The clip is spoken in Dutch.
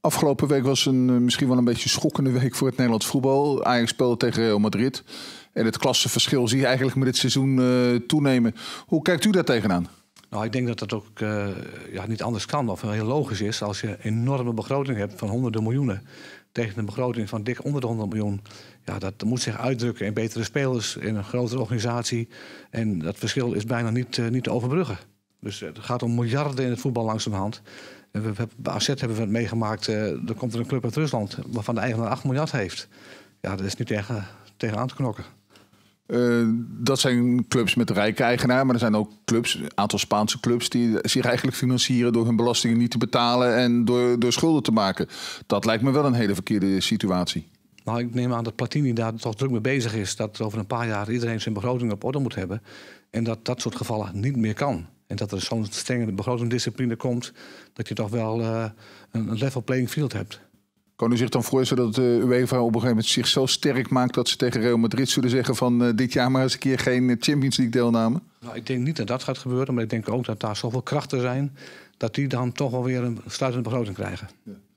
Afgelopen week was een eh, misschien wel een beetje schokkende week voor het Nederlands voetbal. Eigenlijk speelde tegen Real Madrid. En het klassenverschil zie je eigenlijk met dit seizoen eh, toenemen. Hoe kijkt u daar tegenaan? Nou, ik denk dat dat ook eh, ja, niet anders kan. Of heel logisch is als je een enorme begroting hebt van honderden miljoenen. Tegen een begroting van dik onder de 100 miljoen. Ja, dat moet zich uitdrukken in betere spelers, in een grotere organisatie. En dat verschil is bijna niet, niet te overbruggen. Dus het gaat om miljarden in het voetbal langzamerhand. We, we, bij AZ hebben we het meegemaakt, eh, er komt er een club uit Rusland... waarvan de eigenaar 8 miljard heeft. Ja, dat is nu tegen, tegenaan te knokken. Eh, dat zijn clubs met rijke eigenaar, maar er zijn ook clubs, een aantal Spaanse clubs, die zich eigenlijk financieren door hun belastingen niet te betalen en door, door schulden te maken. Dat lijkt me wel een hele verkeerde situatie. Nou, ik neem aan dat Platini daar toch druk mee bezig is. Dat over een paar jaar iedereen zijn begroting op orde moet hebben. En dat dat soort gevallen niet meer kan. En dat er zo'n strenge begrotingsdiscipline komt, dat je toch wel eh, een level playing field hebt. Kan u zich dan voorstellen dat de eh, UEFA op een gegeven moment zich zo sterk maakt dat ze tegen Real Madrid zullen zeggen van eh, dit jaar maar eens een keer geen Champions League deelname? Nou, ik denk niet dat dat gaat gebeuren, maar ik denk ook dat daar zoveel krachten zijn dat die dan toch wel weer een sluitende begroting krijgen. Ja.